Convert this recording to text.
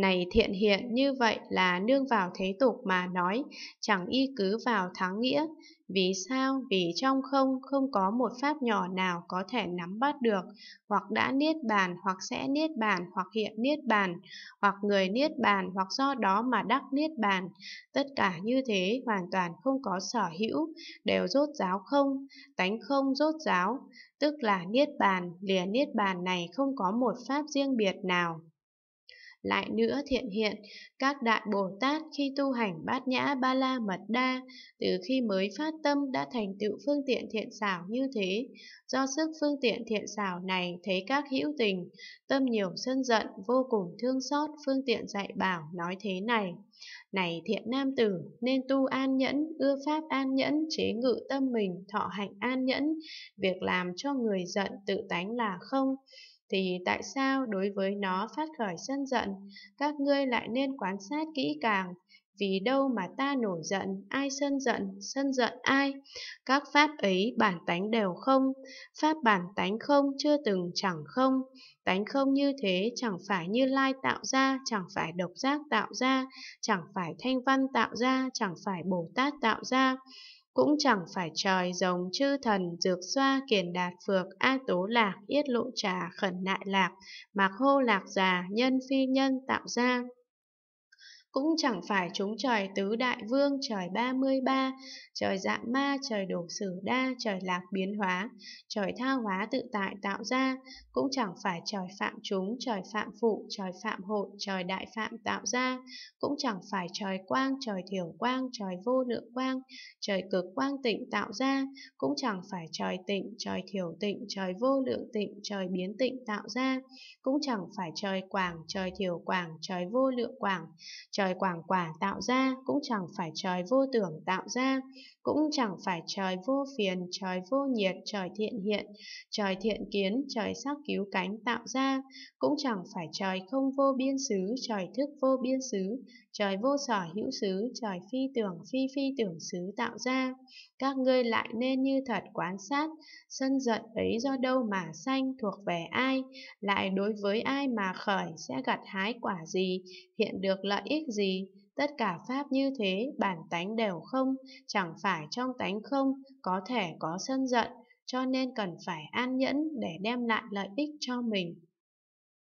Này thiện hiện như vậy là nương vào thế tục mà nói, chẳng y cứ vào thắng nghĩa. Vì sao? Vì trong không không có một pháp nhỏ nào có thể nắm bắt được, hoặc đã niết bàn, hoặc sẽ niết bàn, hoặc hiện niết bàn, hoặc người niết bàn, hoặc do đó mà đắc niết bàn. Tất cả như thế hoàn toàn không có sở hữu, đều rốt giáo không, tánh không rốt giáo, tức là niết bàn, lìa niết bàn này không có một pháp riêng biệt nào lại nữa thiện hiện, các đại Bồ Tát khi tu hành bát nhã ba la mật đa, từ khi mới phát tâm đã thành tựu phương tiện thiện xảo như thế, do sức phương tiện thiện xảo này thấy các hữu tình, tâm nhiều sân giận, vô cùng thương xót, phương tiện dạy bảo nói thế này. Này thiện nam tử, nên tu an nhẫn, ưa pháp an nhẫn, chế ngự tâm mình, thọ hạnh an nhẫn, việc làm cho người giận tự tánh là không thì tại sao đối với nó phát khởi sân giận, các ngươi lại nên quan sát kỹ càng, vì đâu mà ta nổi giận, ai sân giận, sân giận ai, các pháp ấy bản tánh đều không, pháp bản tánh không chưa từng chẳng không, tánh không như thế chẳng phải như lai tạo ra, chẳng phải độc giác tạo ra, chẳng phải thanh văn tạo ra, chẳng phải Bồ Tát tạo ra, cũng chẳng phải trời giống chư thần dược xoa kiền đạt phược a tố lạc yết lộ trà khẩn nại lạc mặc hô lạc già nhân phi nhân tạo ra cũng chẳng phải chúng trời tứ đại vương, trời 33, trời dạ ma, trời đổ sử đa, trời lạc biến hóa, trời tha hóa tự tại tạo ra, cũng chẳng phải trời phạm chúng, trời phạm phụ, trời phạm hội, trời đại phạm tạo ra, cũng chẳng phải trời quang, trời thiểu quang, trời vô lượng quang, trời cực quang tịnh tạo ra, cũng chẳng phải trời tịnh, trời thiểu tịnh, trời vô lượng tịnh, trời biến tịnh tạo ra, cũng chẳng phải trời quảng, trời thiểu quảng, trời vô lượng quảng, Trời quảng quả tạo ra cũng chẳng phải trời vô tưởng tạo ra, cũng chẳng phải trời vô phiền, trời vô nhiệt, trời thiện hiện, trời thiện kiến, trời sắc cứu cánh tạo ra, cũng chẳng phải trời không vô biên xứ, trời thức vô biên xứ, trời vô sở hữu xứ, trời phi tưởng phi phi tưởng xứ tạo ra. Các ngươi lại nên như thật quan sát, sân giận ấy do đâu mà sanh thuộc về ai, lại đối với ai mà khởi sẽ gặt hái quả gì, hiện được lợi ích gì, tất cả pháp như thế bản tánh đều không chẳng phải trong tánh không có thể có sân giận cho nên cần phải an nhẫn để đem lại lợi ích cho mình